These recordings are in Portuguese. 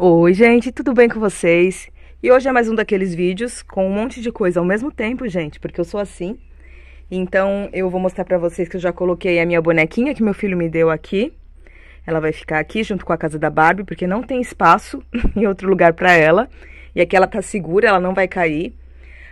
Oi, gente, tudo bem com vocês? E hoje é mais um daqueles vídeos com um monte de coisa ao mesmo tempo, gente, porque eu sou assim. Então, eu vou mostrar pra vocês que eu já coloquei a minha bonequinha que meu filho me deu aqui. Ela vai ficar aqui junto com a casa da Barbie, porque não tem espaço em outro lugar pra ela. E aqui ela tá segura, ela não vai cair.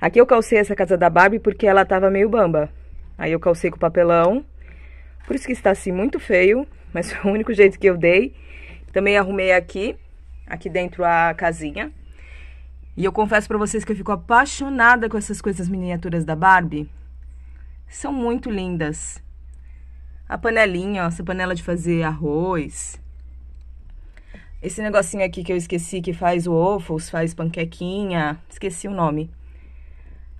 Aqui eu calcei essa casa da Barbie porque ela tava meio bamba. Aí eu calcei com papelão. Por isso que está assim muito feio, mas foi é o único jeito que eu dei. Também arrumei aqui aqui dentro a casinha. E eu confesso para vocês que eu fico apaixonada com essas coisas miniaturas da Barbie. São muito lindas. A panelinha, ó, essa panela de fazer arroz. Esse negocinho aqui que eu esqueci que faz waffles, faz panquequinha, esqueci o nome.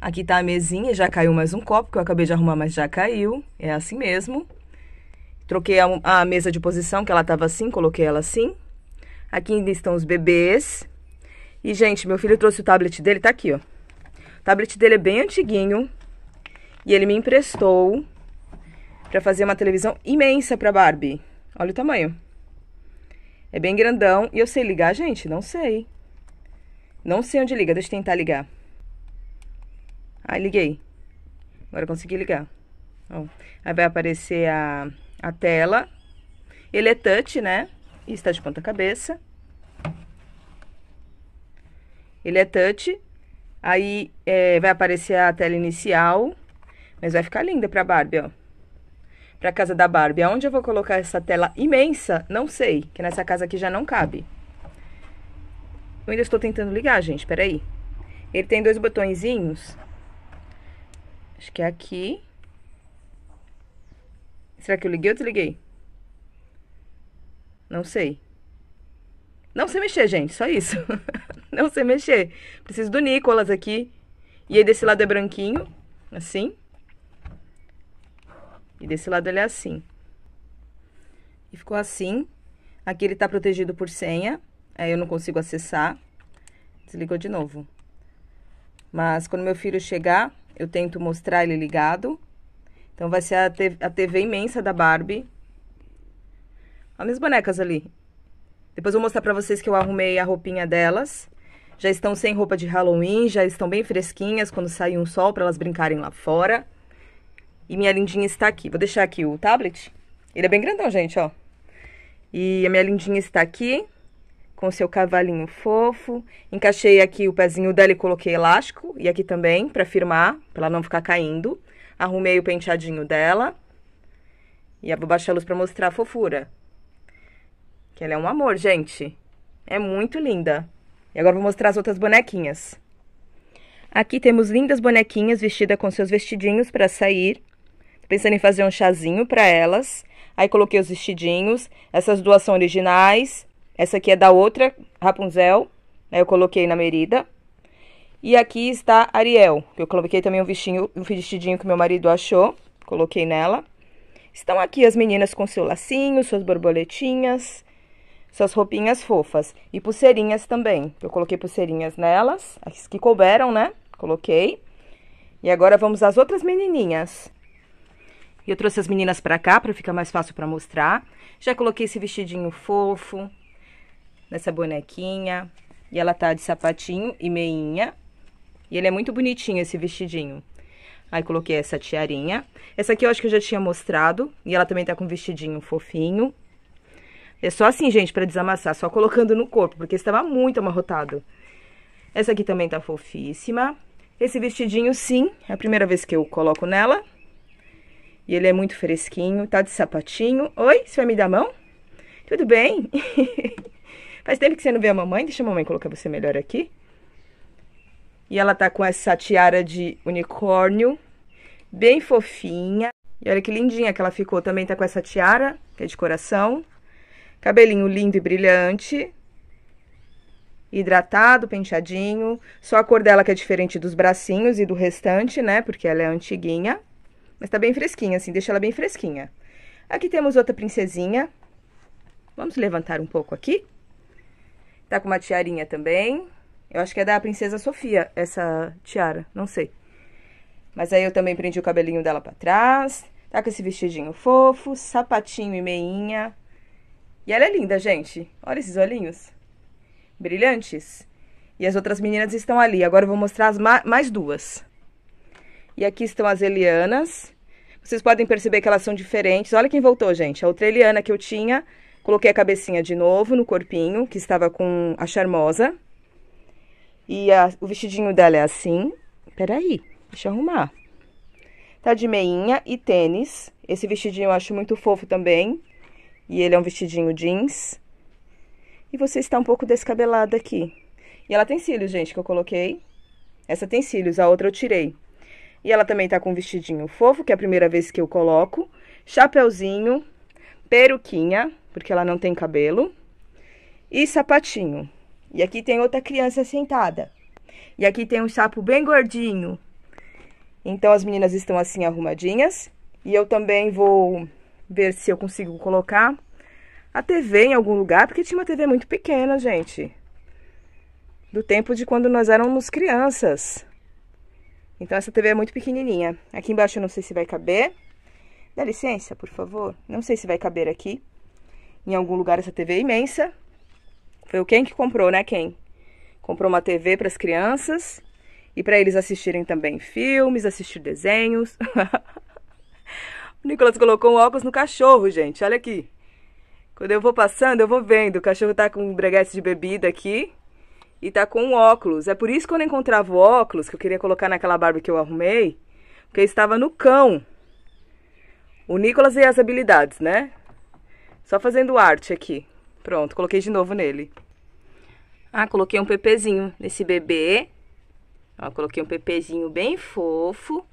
Aqui tá a mesinha, já caiu mais um copo que eu acabei de arrumar, mas já caiu. É assim mesmo. Troquei a, a mesa de posição, que ela tava assim, coloquei ela assim. Aqui ainda estão os bebês. E, gente, meu filho trouxe o tablet dele, tá aqui, ó. O tablet dele é bem antiguinho. E ele me emprestou para fazer uma televisão imensa pra Barbie. Olha o tamanho. É bem grandão. E eu sei ligar, gente? Não sei. Não sei onde liga. Deixa eu tentar ligar. Ah, liguei. Agora consegui ligar. Ó, aí vai aparecer a, a tela. Ele é touch, né? E está de ponta cabeça. Ele é touch, aí é, vai aparecer a tela inicial, mas vai ficar linda pra Barbie, ó. Pra casa da Barbie. Aonde eu vou colocar essa tela imensa? Não sei, que nessa casa aqui já não cabe. Eu ainda estou tentando ligar, gente, peraí. Ele tem dois botõezinhos. Acho que é aqui. Será que eu liguei ou desliguei? Não sei. Não sei mexer, gente, só isso. não sei mexer. Preciso do Nicolas aqui. E aí desse lado é branquinho, assim. E desse lado ele é assim. E ficou assim. Aqui ele tá protegido por senha. Aí eu não consigo acessar. Desligou de novo. Mas quando meu filho chegar, eu tento mostrar ele ligado. Então vai ser a, a TV imensa da Barbie. Olha minhas bonecas ali. Depois eu vou mostrar pra vocês que eu arrumei a roupinha delas já estão sem roupa de Halloween, já estão bem fresquinhas quando sair um sol para elas brincarem lá fora. E minha lindinha está aqui. Vou deixar aqui o tablet. Ele é bem grandão, gente, ó. E a minha lindinha está aqui com seu cavalinho fofo. Encaixei aqui o pezinho dela e coloquei elástico e aqui também para firmar, para ela não ficar caindo. Arrumei o penteadinho dela. E vou baixar a luz para mostrar a fofura. Que ela é um amor, gente. É muito linda. E agora vou mostrar as outras bonequinhas. Aqui temos lindas bonequinhas vestidas com seus vestidinhos para sair. Tô pensando em fazer um chazinho para elas. Aí coloquei os vestidinhos. Essas duas são originais. Essa aqui é da outra Rapunzel, Eu coloquei na Merida. E aqui está Ariel, que eu coloquei também um um vestidinho que meu marido achou, coloquei nela. Estão aqui as meninas com seu lacinho, suas borboletinhas essas roupinhas fofas. E pulseirinhas também. Eu coloquei pulseirinhas nelas, as que couberam, né? Coloquei. E agora vamos às outras menininhas. E eu trouxe as meninas pra cá pra ficar mais fácil pra mostrar. Já coloquei esse vestidinho fofo nessa bonequinha. E ela tá de sapatinho e meinha. E ele é muito bonitinho, esse vestidinho. Aí coloquei essa tiarinha. Essa aqui eu acho que eu já tinha mostrado. E ela também tá com um vestidinho fofinho. É só assim, gente, para desamassar, só colocando no corpo, porque estava muito amarrotado. Essa aqui também tá fofíssima. Esse vestidinho, sim, é a primeira vez que eu coloco nela. E ele é muito fresquinho, tá de sapatinho. Oi, você vai me dar a mão? Tudo bem? Faz tempo que você não vê a mamãe, deixa a mamãe colocar você melhor aqui. E ela tá com essa tiara de unicórnio, bem fofinha. E olha que lindinha que ela ficou, também tá com essa tiara, que é de coração. Cabelinho lindo e brilhante. Hidratado, penteadinho. Só a cor dela que é diferente dos bracinhos e do restante, né? Porque ela é antiguinha. Mas tá bem fresquinha, assim, deixa ela bem fresquinha. Aqui temos outra princesinha. Vamos levantar um pouco aqui. Tá com uma tiarinha também. Eu acho que é da princesa Sofia, essa tiara, não sei. Mas aí eu também prendi o cabelinho dela para trás. Tá com esse vestidinho fofo, sapatinho e meinha. E ela é linda, gente. Olha esses olhinhos. Brilhantes. E as outras meninas estão ali. Agora eu vou mostrar as ma mais duas. E aqui estão as Elianas. Vocês podem perceber que elas são diferentes. Olha quem voltou, gente. A outra Eliana que eu tinha, coloquei a cabecinha de novo no corpinho, que estava com a charmosa. E a, o vestidinho dela é assim. Peraí, deixa eu arrumar. Tá de meinha e tênis. Esse vestidinho eu acho muito fofo também e ele é um vestidinho jeans. E você está um pouco descabelada aqui. E ela tem cílios, gente, que eu coloquei. Essa tem cílios, a outra eu tirei. E ela também tá com um vestidinho fofo, que é a primeira vez que eu coloco. Chapeuzinho, peruquinha, porque ela não tem cabelo. E sapatinho. E aqui tem outra criança sentada. E aqui tem um sapo bem gordinho. Então as meninas estão assim arrumadinhas. E eu também vou ver se eu consigo colocar a TV em algum lugar, porque tinha uma TV muito pequena, gente. Do tempo de quando nós éramos crianças. Então essa TV é muito pequenininha. Aqui embaixo eu não sei se vai caber. Dá licença, por favor. Não sei se vai caber aqui. Em algum lugar essa TV é imensa. Foi o quem que comprou, né, quem? Comprou uma TV para as crianças e para eles assistirem também filmes, assistir desenhos. O Nicolas colocou um óculos no cachorro, gente. Olha aqui. Quando eu vou passando, eu vou vendo. O cachorro tá com um breguete de bebida aqui e tá com um óculos. É por isso que quando eu encontrava o óculos, que eu queria colocar naquela barba que eu arrumei, porque estava no cão. O Nicolas e as habilidades, né? Só fazendo arte aqui. Pronto, coloquei de novo nele. Ah, coloquei um pepezinho nesse bebê. Ó, coloquei um pepezinho bem fofo.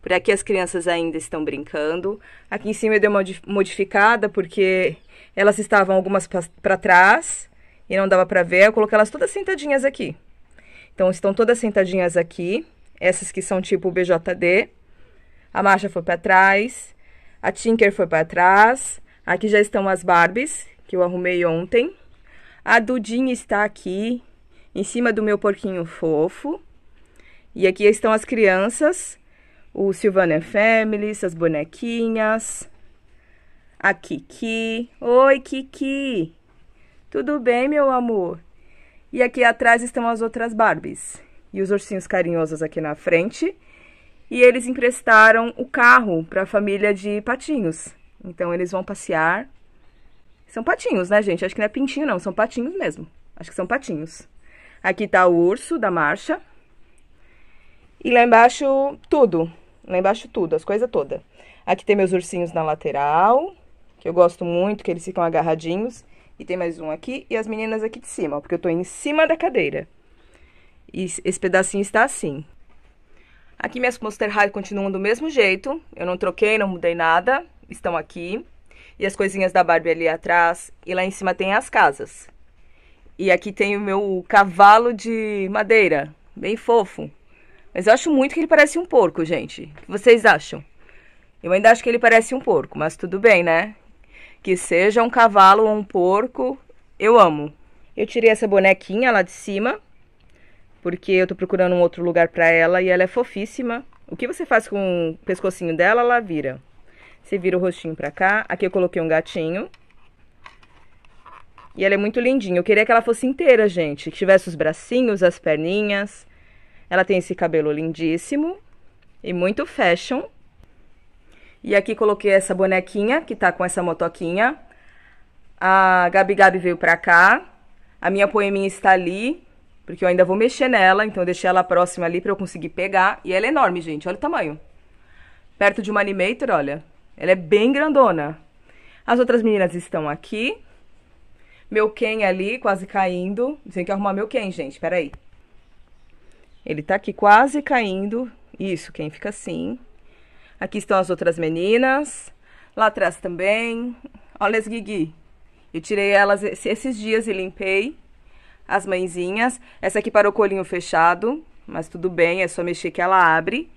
Por aqui as crianças ainda estão brincando. Aqui em cima eu dei uma modificada porque elas estavam algumas para trás e não dava para ver. Eu coloquei elas todas sentadinhas aqui. Então estão todas sentadinhas aqui, essas que são tipo BJD. A Marcha foi para trás, a Tinker foi para trás. Aqui já estão as Barbies que eu arrumei ontem. A Dudinha está aqui em cima do meu porquinho fofo. E aqui estão as crianças o Silvana é Family, suas bonequinhas, a Kiki. Oi, Kiki! Tudo bem, meu amor? E aqui atrás estão as outras Barbies. E os ursinhos carinhosos aqui na frente. E eles emprestaram o carro para a família de patinhos. Então eles vão passear. São patinhos, né, gente? Acho que não é pintinho, não. São patinhos mesmo. Acho que são patinhos. Aqui tá o urso da marcha. E lá embaixo, tudo. Lá embaixo tudo, as coisas todas. Aqui tem meus ursinhos na lateral, que eu gosto muito, que eles ficam agarradinhos. E tem mais um aqui, e as meninas aqui de cima, porque eu tô em cima da cadeira. E esse pedacinho está assim. Aqui minhas Monster High continuam do mesmo jeito. Eu não troquei, não mudei nada. Estão aqui. E as coisinhas da Barbie ali atrás. E lá em cima tem as casas. E aqui tem o meu cavalo de madeira. Bem fofo. Mas eu acho muito que ele parece um porco, gente. O que vocês acham? Eu ainda acho que ele parece um porco, mas tudo bem, né? Que seja um cavalo ou um porco, eu amo. Eu tirei essa bonequinha lá de cima, porque eu tô procurando um outro lugar para ela e ela é fofíssima. O que você faz com o pescocinho dela, ela vira. Você vira o rostinho pra cá. Aqui eu coloquei um gatinho. E ela é muito lindinha. Eu queria que ela fosse inteira, gente. Que tivesse os bracinhos, as perninhas. Ela tem esse cabelo lindíssimo e muito fashion. E aqui coloquei essa bonequinha que tá com essa motoquinha. A Gabi Gabi veio pra cá. A minha poeminha está ali, porque eu ainda vou mexer nela, então eu deixei ela próxima ali pra eu conseguir pegar. E ela é enorme, gente, olha o tamanho. Perto de uma animator, olha. Ela é bem grandona. As outras meninas estão aqui. Meu Ken ali, quase caindo. Tem que arrumar meu Ken, gente, peraí. aí. Ele tá aqui quase caindo. Isso, quem fica assim. Aqui estão as outras meninas. Lá atrás também. Olha as Guigui. Eu tirei elas esses dias e limpei as mãezinhas. Essa aqui para o colinho fechado, mas tudo bem, é só mexer que ela abre.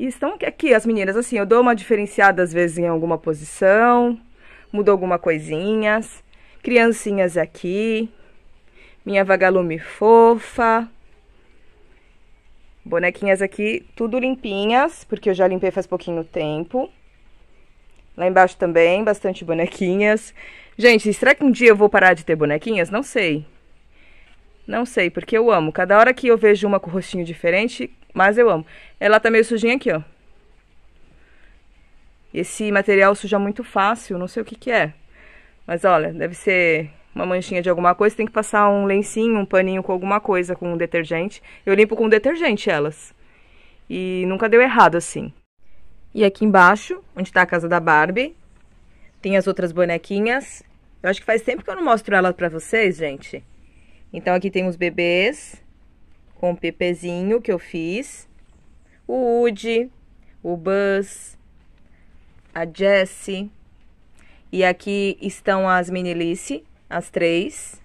E estão aqui as meninas, assim, eu dou uma diferenciada às vezes em alguma posição, mudo alguma coisinhas. Criancinhas aqui, minha vagalume fofa. Bonequinhas aqui, tudo limpinhas, porque eu já limpei faz pouquinho tempo. Lá embaixo também, bastante bonequinhas. Gente, será que um dia eu vou parar de ter bonequinhas? Não sei. Não sei, porque eu amo. Cada hora que eu vejo uma com rostinho diferente, mas eu amo. Ela tá meio sujinha aqui, ó. Esse material suja muito fácil, não sei o que que é. Mas olha, deve ser uma manchinha de alguma coisa, tem que passar um lencinho, um paninho com alguma coisa, com um detergente. Eu limpo com detergente elas. E nunca deu errado assim. E aqui embaixo, onde está a casa da Barbie, tem as outras bonequinhas. Eu acho que faz tempo que eu não mostro ela para vocês, gente. Então aqui tem os bebês, com o Pepezinho que eu fiz, o Woody, o Buzz, a Jessie. E aqui estão as Minilice, as três.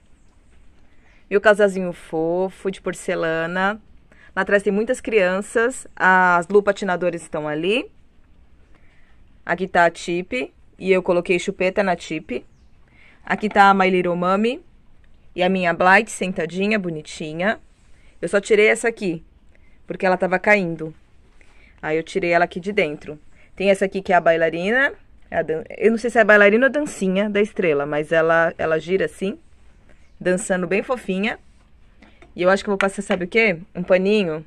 E o casazinho fofo, de porcelana. Lá atrás tem muitas crianças. As Lu patinadoras estão ali. Aqui tá a Tip. E eu coloquei chupeta na Tip. Aqui tá a My Little Mommy. E a minha Blight sentadinha, bonitinha. Eu só tirei essa aqui. Porque ela tava caindo. Aí eu tirei ela aqui de dentro. Tem essa aqui que é a bailarina. É dan... Eu não sei se é bailarina ou dancinha da estrela, mas ela, ela gira assim, dançando bem fofinha. E eu acho que eu vou passar, sabe o quê? Um paninho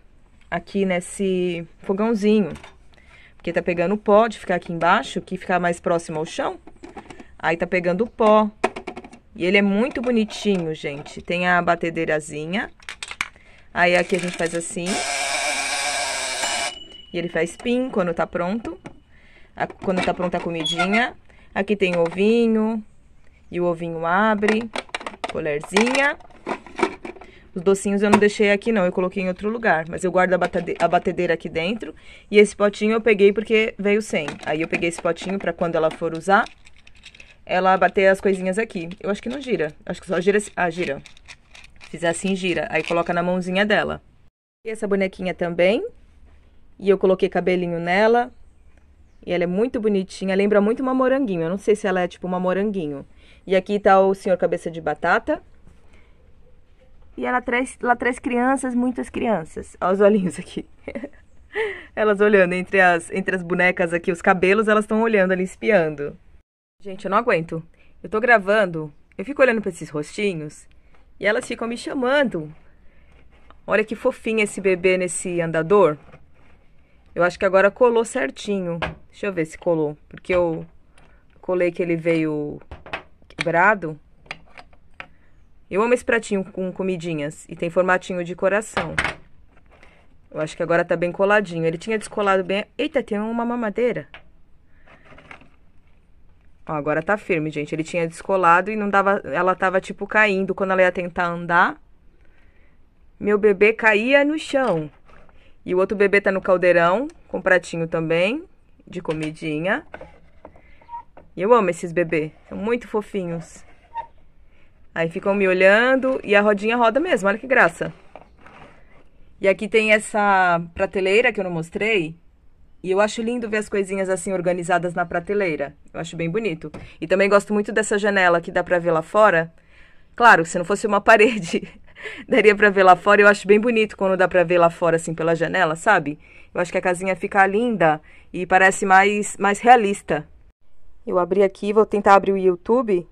aqui nesse fogãozinho. Porque tá pegando pó de ficar aqui embaixo, que ficar mais próximo ao chão. Aí tá pegando pó. E ele é muito bonitinho, gente. Tem a batedeirazinha. Aí aqui a gente faz assim. E ele faz pin quando tá pronto a, quando tá pronta a comidinha. Aqui tem o ovinho, e o ovinho abre, colherzinha. Os docinhos eu não deixei aqui não, eu coloquei em outro lugar, mas eu guardo a batedeira aqui dentro. E esse potinho eu peguei porque veio sem. Aí eu peguei esse potinho pra quando ela for usar, ela bater as coisinhas aqui. Eu acho que não gira, acho que só gira... Ah, gira. Fizer assim, gira. Aí coloca na mãozinha dela. E essa bonequinha também. E eu coloquei cabelinho nela, e ela é muito bonitinha, lembra muito uma moranguinho. Eu não sei se ela é tipo uma moranguinho. E aqui tá o senhor cabeça de batata. E ela traz, ela traz crianças, muitas crianças. Olha os olhinhos aqui. elas olhando entre as, entre as bonecas aqui, os cabelos, elas estão olhando ali, espiando. Gente, eu não aguento. Eu tô gravando, eu fico olhando para esses rostinhos e elas ficam me chamando. Olha que fofinho esse bebê nesse andador. Eu acho que agora colou certinho. Deixa eu ver se colou. Porque eu colei que ele veio quebrado. Eu amo esse pratinho com comidinhas. E tem formatinho de coração. Eu acho que agora tá bem coladinho. Ele tinha descolado bem... Eita, tem uma mamadeira. Ó, agora tá firme, gente. Ele tinha descolado e não dava... Ela tava, tipo, caindo. Quando ela ia tentar andar, meu bebê caía no chão. E o outro bebê tá no caldeirão, com pratinho também, de comidinha. E eu amo esses bebês, são muito fofinhos. Aí ficam me olhando e a rodinha roda mesmo, olha que graça. E aqui tem essa prateleira que eu não mostrei. E eu acho lindo ver as coisinhas assim organizadas na prateleira. Eu acho bem bonito. E também gosto muito dessa janela que dá pra ver lá fora. Claro, se não fosse uma parede, daria para ver lá fora. Eu acho bem bonito quando dá para ver lá fora, assim, pela janela, sabe? Eu acho que a casinha fica linda e parece mais, mais realista. Eu abri aqui, vou tentar abrir o YouTube,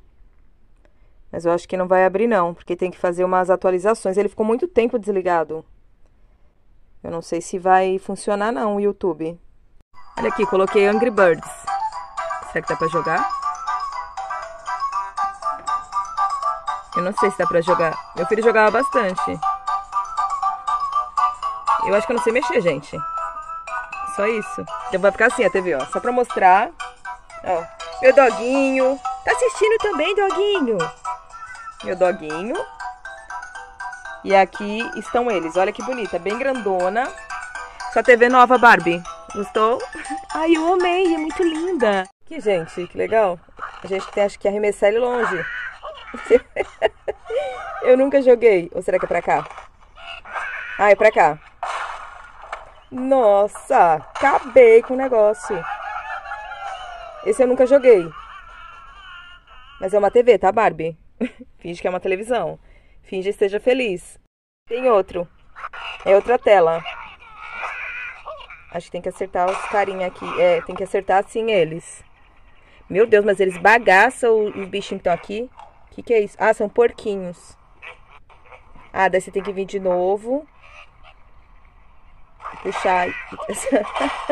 mas eu acho que não vai abrir não, porque tem que fazer umas atualizações. Ele ficou muito tempo desligado. Eu não sei se vai funcionar não o YouTube. Olha aqui, coloquei Angry Birds. Será que dá pra jogar? Eu não sei se dá pra jogar. Meu filho jogava bastante. Eu acho que eu não sei mexer, gente. Só isso. Então vai ficar assim a TV, ó. Só pra mostrar. Ó. Meu doguinho. Tá assistindo também, doguinho? Meu doguinho. E aqui estão eles. Olha que bonita. Bem grandona. Sua TV nova, Barbie. Gostou? Ai, eu amei. É muito linda. Que gente, que legal. A gente tem acho que arremessar ele longe. Eu nunca joguei. Ou será que é pra cá? Ah, é pra cá. Nossa, acabei com o negócio. Esse eu nunca joguei. Mas é uma TV, tá, Barbie? Finge que é uma televisão. Finge esteja feliz. Tem outro. É outra tela. Acho que tem que acertar os carinha aqui. É, tem que acertar assim eles. Meu Deus, mas eles bagaçam os bichinhos que estão aqui que, que é isso? Ah, são porquinhos. Ah, daí você tem que vir de novo. Puxar.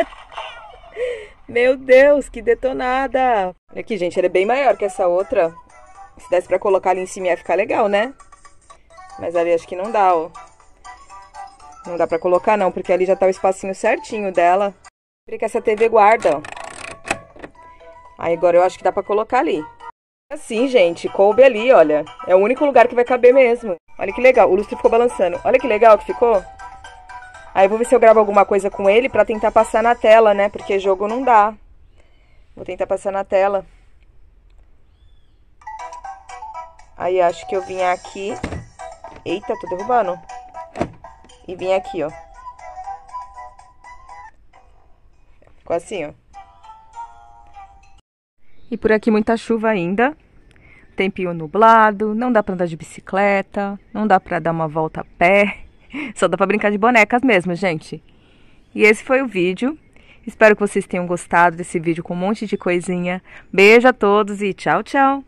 Meu Deus, que detonada! Olha é aqui, gente, ela é bem maior que essa outra. Se desse pra colocar ali em cima ia ficar legal, né? Mas ali acho que não dá, ó. Não dá pra colocar, não, porque ali já tá o espacinho certinho dela. Queria que essa TV guarda, ó. Aí agora eu acho que dá pra colocar ali. Assim, gente, coube ali, olha. É o único lugar que vai caber mesmo. Olha que legal, o lustre ficou balançando. Olha que legal que ficou. Aí eu vou ver se eu gravo alguma coisa com ele pra tentar passar na tela, né? Porque jogo não dá. Vou tentar passar na tela. Aí acho que eu vim aqui. Eita, tô derrubando. E vim aqui, ó. Ficou assim, ó. E por aqui muita chuva ainda tempinho nublado, não dá para andar de bicicleta, não dá para dar uma volta a pé, só dá para brincar de bonecas mesmo, gente. E esse foi o vídeo. Espero que vocês tenham gostado desse vídeo com um monte de coisinha. Beijo a todos e tchau, tchau!